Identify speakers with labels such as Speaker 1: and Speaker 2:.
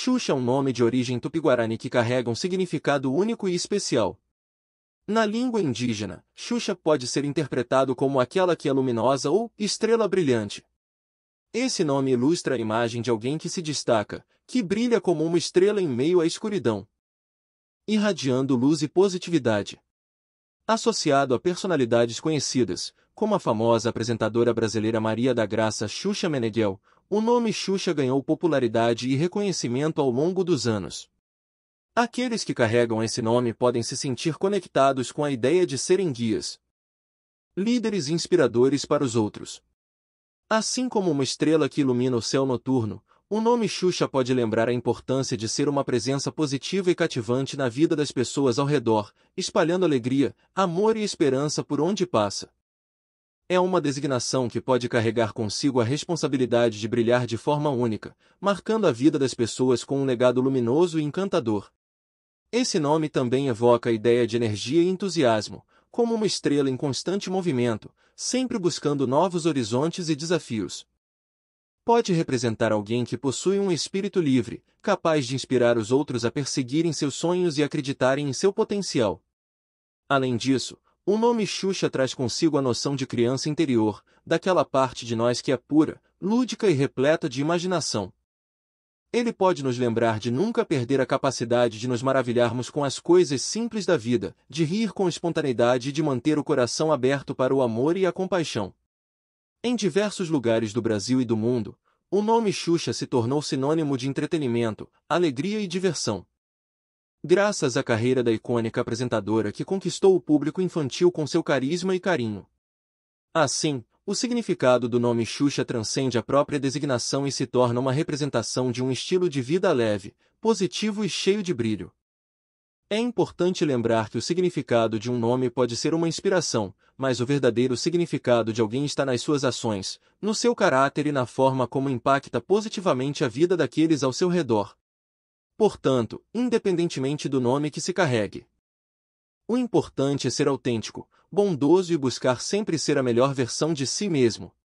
Speaker 1: Xuxa é um nome de origem tupi-guarani que carrega um significado único e especial. Na língua indígena, Xuxa pode ser interpretado como aquela que é luminosa ou estrela brilhante. Esse nome ilustra a imagem de alguém que se destaca, que brilha como uma estrela em meio à escuridão, irradiando luz e positividade. Associado a personalidades conhecidas, como a famosa apresentadora brasileira Maria da Graça Xuxa Meneghel, o nome Xuxa ganhou popularidade e reconhecimento ao longo dos anos. Aqueles que carregam esse nome podem se sentir conectados com a ideia de serem guias, líderes inspiradores para os outros. Assim como uma estrela que ilumina o céu noturno, o nome Xuxa pode lembrar a importância de ser uma presença positiva e cativante na vida das pessoas ao redor, espalhando alegria, amor e esperança por onde passa. É uma designação que pode carregar consigo a responsabilidade de brilhar de forma única, marcando a vida das pessoas com um legado luminoso e encantador. Esse nome também evoca a ideia de energia e entusiasmo, como uma estrela em constante movimento, sempre buscando novos horizontes e desafios. Pode representar alguém que possui um espírito livre, capaz de inspirar os outros a perseguirem seus sonhos e acreditarem em seu potencial. Além disso, o nome Xuxa traz consigo a noção de criança interior, daquela parte de nós que é pura, lúdica e repleta de imaginação. Ele pode nos lembrar de nunca perder a capacidade de nos maravilharmos com as coisas simples da vida, de rir com espontaneidade e de manter o coração aberto para o amor e a compaixão. Em diversos lugares do Brasil e do mundo, o nome Xuxa se tornou sinônimo de entretenimento, alegria e diversão graças à carreira da icônica apresentadora que conquistou o público infantil com seu carisma e carinho. Assim, o significado do nome Xuxa transcende a própria designação e se torna uma representação de um estilo de vida leve, positivo e cheio de brilho. É importante lembrar que o significado de um nome pode ser uma inspiração, mas o verdadeiro significado de alguém está nas suas ações, no seu caráter e na forma como impacta positivamente a vida daqueles ao seu redor portanto, independentemente do nome que se carregue. O importante é ser autêntico, bondoso e buscar sempre ser a melhor versão de si mesmo,